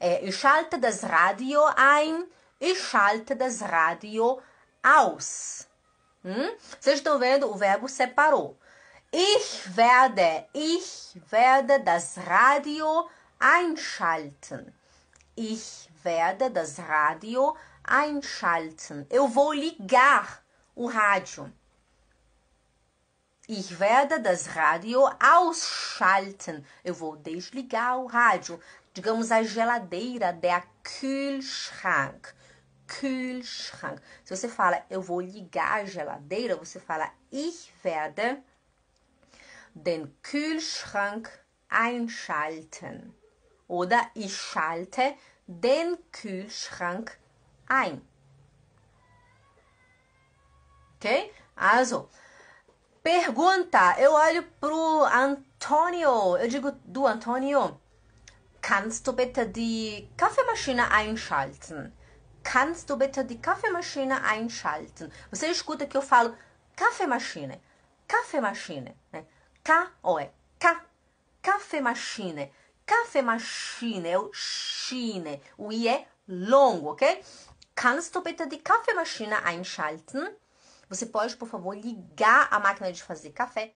Äh, ich schalte das Radio ein, ich schalte das Radio aus. Hum? Vocês estão vendo? O verbo separou. Ich werde, ich werde das Radio einschalten. Ich werde das Radio einschalten. Eu vou ligar o rádio. Ich werde das Radio ausschalten. Eu vou desligar o rádio. Digamos a geladeira, der Kühlschrank. Kühlschrank. Se você fala eu vou ligar a geladeira, você fala ich werde den Kühlschrank einschalten. Oder ich schalte den Kühlschrank ein. Okay? Also, Pergunta. Eu olho pro Antonio. Eu digo do Antonio. Kannst du bitte die Kaffeemaschine einschalten? Kannst du bitte die Kaffeemaschine einschalten? Você escuta que eu falo Kaffeemaschine. Kaffeemaschine. Né? K ou é K. Kaffeemaschine. Kaffeemaschine é o Chine. O I é longo, ok? Kannst du bitte die Kaffeemaschine einschalten? Você pode, por favor, ligar a máquina de fazer café